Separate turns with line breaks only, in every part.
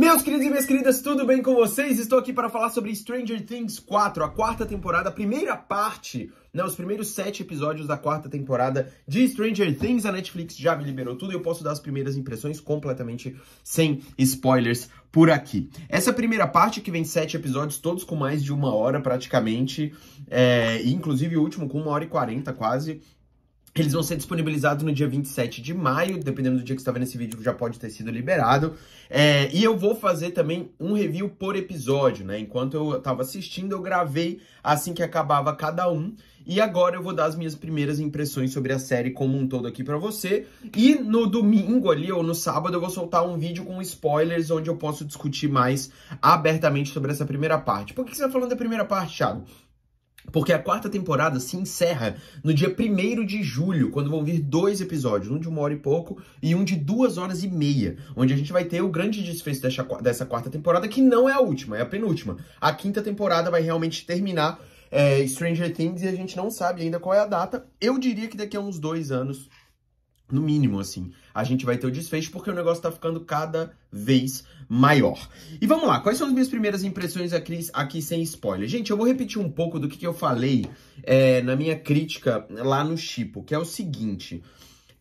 Meus queridos e minhas queridas,
tudo bem com vocês? Estou aqui para falar sobre Stranger Things 4, a quarta temporada, a primeira parte, né, os primeiros sete episódios da quarta temporada de Stranger Things. A Netflix já me liberou tudo e eu posso dar as primeiras impressões completamente sem spoilers por aqui. Essa primeira parte, que vem sete episódios, todos com mais de uma hora praticamente, é, inclusive o último com uma hora e quarenta quase, eles vão ser disponibilizados no dia 27 de maio, dependendo do dia que você está vendo esse vídeo, já pode ter sido liberado. É, e eu vou fazer também um review por episódio, né? Enquanto eu estava assistindo, eu gravei assim que acabava cada um. E agora eu vou dar as minhas primeiras impressões sobre a série como um todo aqui para você. E no domingo ali, ou no sábado, eu vou soltar um vídeo com spoilers, onde eu posso discutir mais abertamente sobre essa primeira parte. Por que você está falando da primeira parte, Thiago? Porque a quarta temporada se encerra no dia 1 de julho, quando vão vir dois episódios, um de uma hora e pouco e um de duas horas e meia, onde a gente vai ter o grande desfecho dessa, quarta temporada, que não é a última, é a penúltima. A quinta temporada vai realmente terminar é, Stranger Things e a gente não sabe ainda qual é a data. Eu diria que daqui a uns dois anos no mínimo, assim, a gente vai ter o desfecho porque o negócio tá ficando cada vez maior. E vamos lá, quais são as minhas primeiras impressões aqui, aqui sem spoiler? Gente, eu vou repetir um pouco do que, que eu falei é, na minha crítica lá no Chipo, que é o seguinte.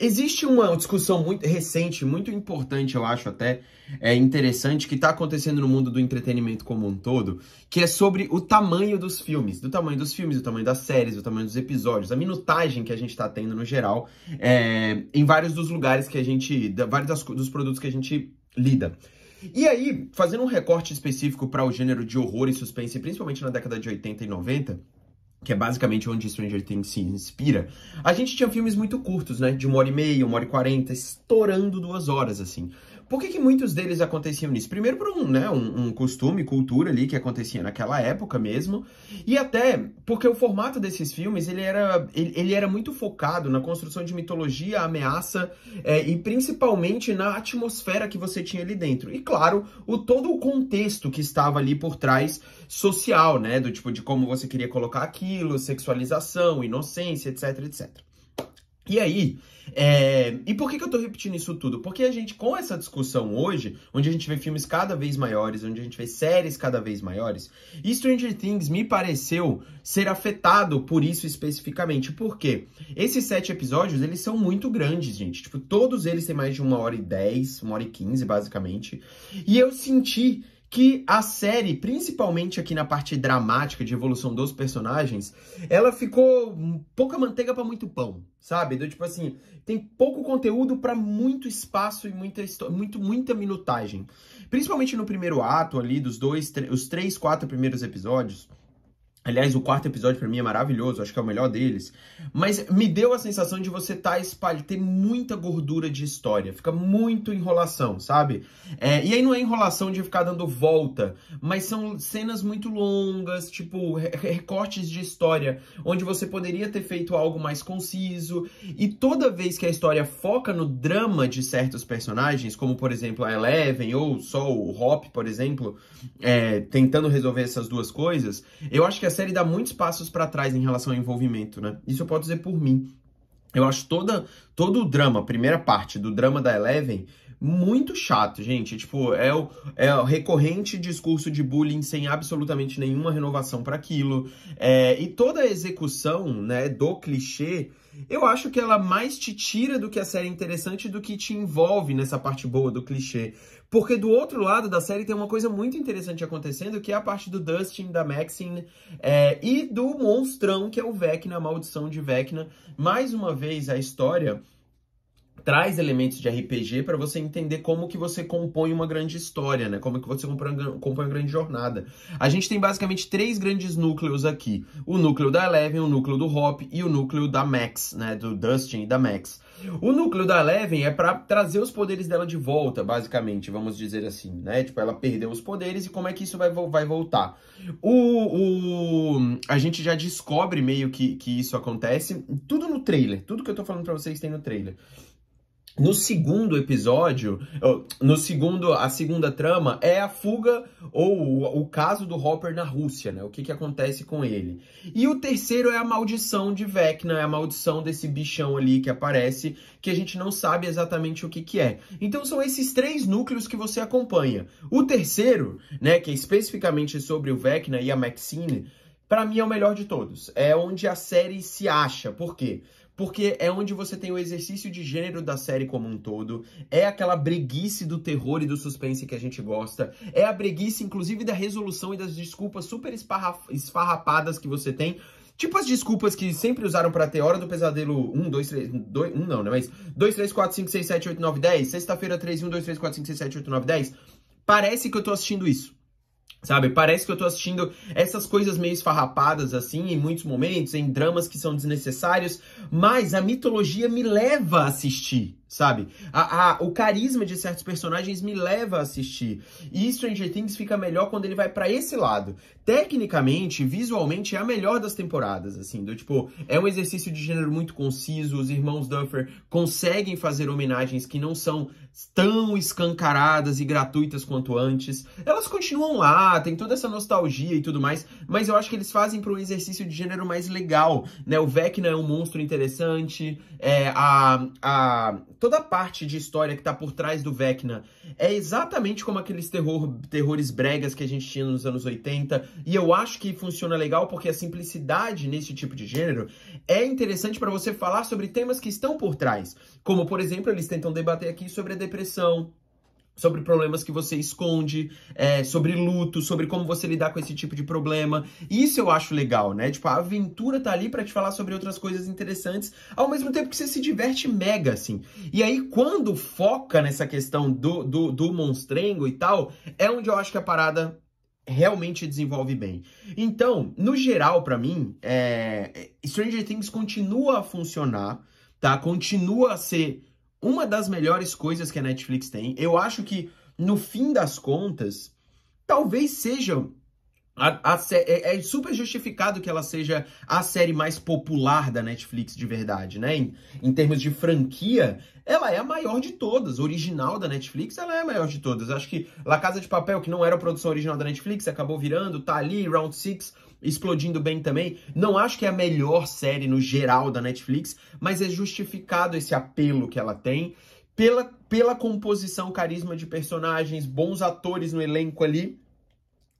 Existe uma discussão muito recente, muito importante, eu acho até é interessante, que está acontecendo no mundo do entretenimento como um todo, que é sobre o tamanho dos filmes, do tamanho dos filmes, do tamanho das séries, do tamanho dos episódios, a minutagem que a gente está tendo no geral, é, em vários dos lugares que a gente, vários das, dos produtos que a gente lida. E aí, fazendo um recorte específico para o gênero de horror e suspense, principalmente na década de 80 e 90, que é basicamente onde Stranger Things se inspira, a gente tinha filmes muito curtos, né? De uma hora e meia, uma hora e quarenta, estourando duas horas, assim. Por que, que muitos deles aconteciam nisso? Primeiro por um, né, um, um costume, cultura ali que acontecia naquela época mesmo, e até porque o formato desses filmes ele era, ele, ele era muito focado na construção de mitologia, ameaça é, e principalmente na atmosfera que você tinha ali dentro. E claro, o todo o contexto que estava ali por trás social, né, do tipo de como você queria colocar aquilo, sexualização, inocência, etc, etc. E aí, é... e por que, que eu tô repetindo isso tudo? Porque a gente, com essa discussão hoje, onde a gente vê filmes cada vez maiores, onde a gente vê séries cada vez maiores, Stranger Things me pareceu ser afetado por isso especificamente. Por quê? Esses sete episódios, eles são muito grandes, gente. Tipo, todos eles têm mais de uma hora e dez, uma hora e quinze, basicamente. E eu senti que a série, principalmente aqui na parte dramática de evolução dos personagens, ela ficou hum, pouca manteiga para muito pão, sabe? Do tipo assim, tem pouco conteúdo para muito espaço e muita muito muita minutagem. Principalmente no primeiro ato ali dos dois, os três, quatro primeiros episódios, Aliás, o quarto episódio para mim é maravilhoso, acho que é o melhor deles. Mas me deu a sensação de você tá espalhando, ter muita gordura de história, fica muito enrolação, sabe? É, e aí não é enrolação de ficar dando volta, mas são cenas muito longas, tipo recortes de história, onde você poderia ter feito algo mais conciso. E toda vez que a história foca no drama de certos personagens, como por exemplo a Eleven ou só o Hop, por exemplo, é, tentando resolver essas duas coisas, eu acho que as série dá muitos passos para trás em relação ao envolvimento, né? Isso eu posso dizer por mim. Eu acho toda, todo o drama, a primeira parte do drama da Eleven, muito chato, gente. Tipo, é o, é o recorrente discurso de bullying sem absolutamente nenhuma renovação para aquilo. É, e toda a execução né, do clichê eu acho que ela mais te tira do que a série interessante do que te envolve nessa parte boa do clichê. Porque do outro lado da série tem uma coisa muito interessante acontecendo, que é a parte do Dustin, da Maxine é, e do monstrão que é o Vecna, a maldição de Vecna. Mais uma vez, a história traz elementos de RPG para você entender como que você compõe uma grande história, né? Como que você compõe uma grande jornada. A gente tem basicamente três grandes núcleos aqui: o núcleo da Eleven, o núcleo do Hop e o núcleo da Max, né? Do Dustin e da Max. O núcleo da Eleven é para trazer os poderes dela de volta, basicamente, vamos dizer assim, né? Tipo, ela perdeu os poderes e como é que isso vai, vai voltar? O, o a gente já descobre meio que, que isso acontece, tudo no trailer, tudo que eu tô falando para vocês tem no trailer. No segundo episódio, no segundo, a segunda trama é a fuga ou o, o caso do Hopper na Rússia, né? O que, que acontece com ele. E o terceiro é a maldição de Vecna, é a maldição desse bichão ali que aparece, que a gente não sabe exatamente o que, que é. Então são esses três núcleos que você acompanha. O terceiro, né, que é especificamente sobre o Vecna e a Maxine, para mim é o melhor de todos. É onde a série se acha. Por quê? porque é onde você tem o exercício de gênero da série como um todo, é aquela breguice do terror e do suspense que a gente gosta, é a breguice, inclusive, da resolução e das desculpas super esfarrapadas que você tem Tipo as desculpas que sempre usaram pra ter Hora do Pesadelo 1, 2, 3, 2, 1 não, né? Mas 2, 3, 4, 5, 6, 7, 8, 9, 10. Sexta-feira 3, 1, 2, 3, 4, 5, 6, 7, 8, 9, 10. Parece que eu tô assistindo isso. Sabe, parece que eu tô assistindo essas coisas meio esfarrapadas assim, em muitos momentos, em dramas que são desnecessários, mas a mitologia me leva a assistir sabe? A, a, o carisma de certos personagens me leva a assistir. E Stranger Things fica melhor quando ele vai para esse lado. Tecnicamente, visualmente, é a melhor das temporadas, assim, do tipo, é um exercício de gênero muito conciso, os irmãos Duffer conseguem fazer homenagens que não são tão escancaradas e gratuitas quanto antes. Elas continuam lá, tem toda essa nostalgia e tudo mais, mas eu acho que eles fazem para um exercício de gênero mais legal, né? O Vecna é um monstro interessante, é, a, a toda a parte de história que está por trás do Vecna é exatamente como aqueles terror, terrores bregas que a gente tinha nos anos 80, e eu acho que funciona legal porque a simplicidade nesse tipo de gênero é interessante para você falar sobre temas que estão por trás, como, por exemplo, eles tentam debater aqui sobre a depressão, sobre problemas que você esconde, é, sobre luto, sobre como você lidar com esse tipo de problema. Isso eu acho legal, né? Tipo, a aventura tá ali para te falar sobre outras coisas interessantes, ao mesmo tempo que você se diverte mega, assim. E aí, quando foca nessa questão do, do, do monstrengo e tal, é onde eu acho que a parada realmente desenvolve bem. Então, no geral, para mim, é... Stranger Things continua a funcionar, tá? Continua a ser uma das melhores coisas que a Netflix tem. Eu acho que, no fim das contas, talvez seja a, a, é, é, super justificado que ela seja a série mais popular da Netflix de verdade, né? Em, em, termos de franquia, ela é a maior de todas. Original da Netflix, ela é a maior de todas. Acho que La Casa de Papel, que não era a produção original da Netflix, acabou virando, tá ali, Round Six explodindo bem também. Não acho que é a melhor série no geral da Netflix, mas é justificado esse apelo que ela tem pela, pela composição, carisma de personagens, bons atores no elenco ali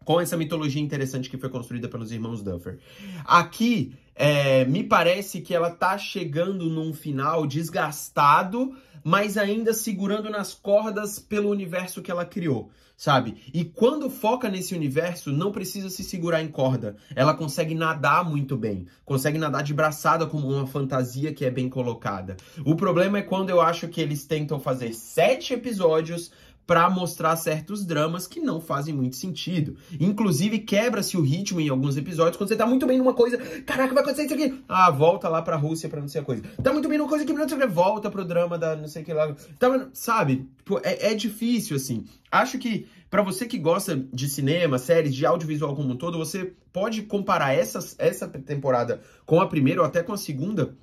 com essa mitologia interessante que foi construída pelos irmãos Duffer. Aqui, é, me parece que ela tá chegando num final desgastado, mas ainda segurando nas cordas pelo universo que ela criou, sabe? E quando foca nesse universo, não precisa se segurar em corda. Ela consegue nadar muito bem, consegue nadar de braçada como uma fantasia que é bem colocada. O problema é quando eu acho que eles tentam fazer sete episódios para mostrar certos dramas que não fazem muito sentido. Inclusive, quebra-se o ritmo em alguns episódios quando você tá muito bem numa coisa. Caraca, vai acontecer isso aqui. Ah, volta lá pra Rússia pra não sei a coisa. Tá muito bem numa coisa que não sei o que. Volta pro drama da não sei o que lá. Tá, sabe? Tipo, é, é difícil, assim. Acho que para você que gosta de cinema, séries, de audiovisual como um todo, você pode comparar essas, essa temporada com a primeira ou até com a segunda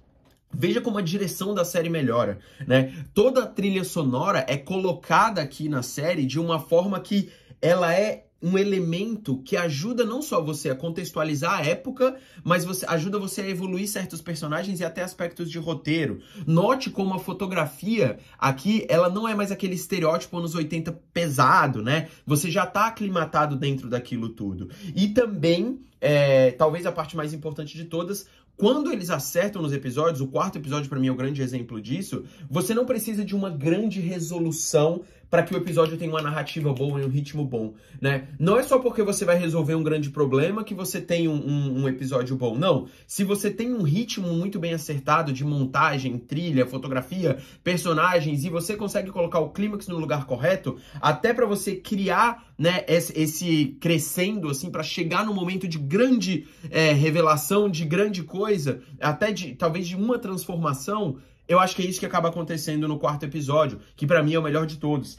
Veja como a direção da série melhora, né? Toda a trilha sonora é colocada aqui na série de uma forma que ela é um elemento que ajuda não só você a contextualizar a época, mas você, ajuda você a evoluir certos personagens e até aspectos de roteiro. Note como a fotografia aqui, ela não é mais aquele estereótipo anos 80 pesado, né? Você já está aclimatado dentro daquilo tudo. E também é, talvez a parte mais importante de todas, quando eles acertam nos episódios, o quarto episódio para mim é o grande exemplo disso, você não precisa de uma grande resolução para que o episódio tenha uma narrativa boa e um ritmo bom, né? Não é só porque você vai resolver um grande problema que você tem um, um, um episódio bom, não. Se você tem um ritmo muito bem acertado de montagem, trilha, fotografia, personagens e você consegue colocar o clímax no lugar correto, até para você criar, né, esse, crescendo assim para chegar no momento de grande é, revelação, de grande coisa, até de talvez de uma transformação, eu acho que é isso que acaba acontecendo no quarto episódio, que para mim é o melhor de todos.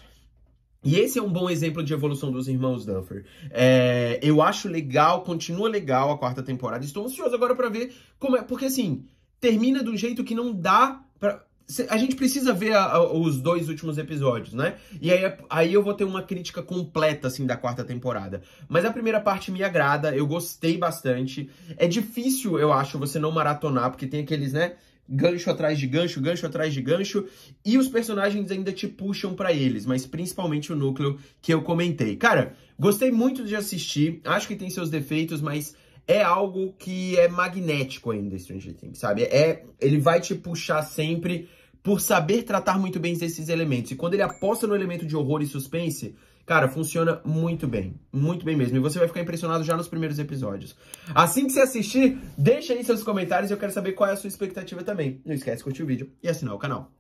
E esse é um bom exemplo de evolução dos irmãos Duffer. É, eu acho legal, continua legal a quarta temporada. Estou ansioso agora para ver como é, porque assim, termina de um jeito que não dá pra, a gente precisa ver a, a, os dois últimos episódios, né? E aí, aí eu vou ter uma crítica completa, assim, da quarta temporada. Mas a primeira parte me agrada, eu gostei bastante. É difícil, eu acho, você não maratonar, porque tem aqueles, né? Gancho atrás de gancho, gancho atrás de gancho. E os personagens ainda te puxam para eles, mas principalmente o núcleo que eu comentei. Cara, gostei muito de assistir, acho que tem seus defeitos, mas é algo que é magnético ainda, Stranger Things, sabe? É, ele vai te puxar sempre por saber tratar muito bem esses elementos. E quando ele aposta no elemento de horror e suspense, cara, funciona muito bem. Muito bem mesmo. E você vai ficar impressionado já nos primeiros episódios. Assim que você assistir, deixa aí seus comentários e eu quero saber qual é a sua expectativa também. Não esquece de curtir o vídeo e assinar o canal.